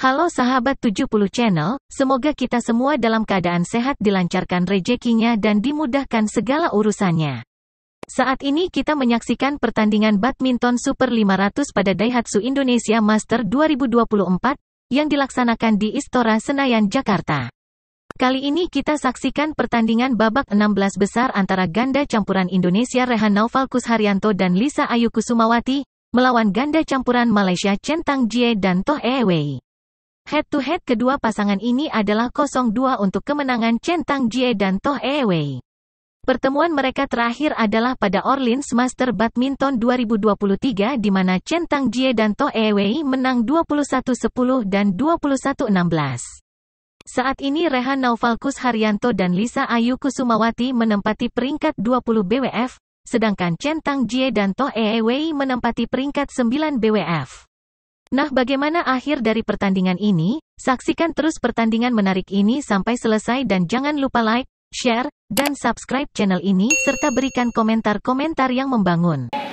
Halo sahabat 70 channel, semoga kita semua dalam keadaan sehat dilancarkan rejekinya dan dimudahkan segala urusannya. Saat ini kita menyaksikan pertandingan badminton Super 500 pada Daihatsu Indonesia Master 2024 yang dilaksanakan di Istora Senayan, Jakarta. Kali ini kita saksikan pertandingan babak 16 besar antara ganda campuran Indonesia Rehan Naufalkus Haryanto dan Lisa Ayu Kusumawati melawan ganda campuran Malaysia Centang Jie dan Toh Ewei. Head-to-head kedua pasangan ini adalah 0-2 untuk kemenangan Centang Jie dan Toh Ewei. Pertemuan mereka terakhir adalah pada Orleans Master Badminton 2023 di mana Centang Jie dan Toh Ewei menang 21-10 dan 21-16. Saat ini Rehan Naufalkus Haryanto dan Lisa Ayu Kusumawati menempati peringkat 20 BWF, sedangkan Centang Jie dan Toh Ewei menempati peringkat 9 BWF. Nah bagaimana akhir dari pertandingan ini? Saksikan terus pertandingan menarik ini sampai selesai dan jangan lupa like, share, dan subscribe channel ini serta berikan komentar-komentar yang membangun.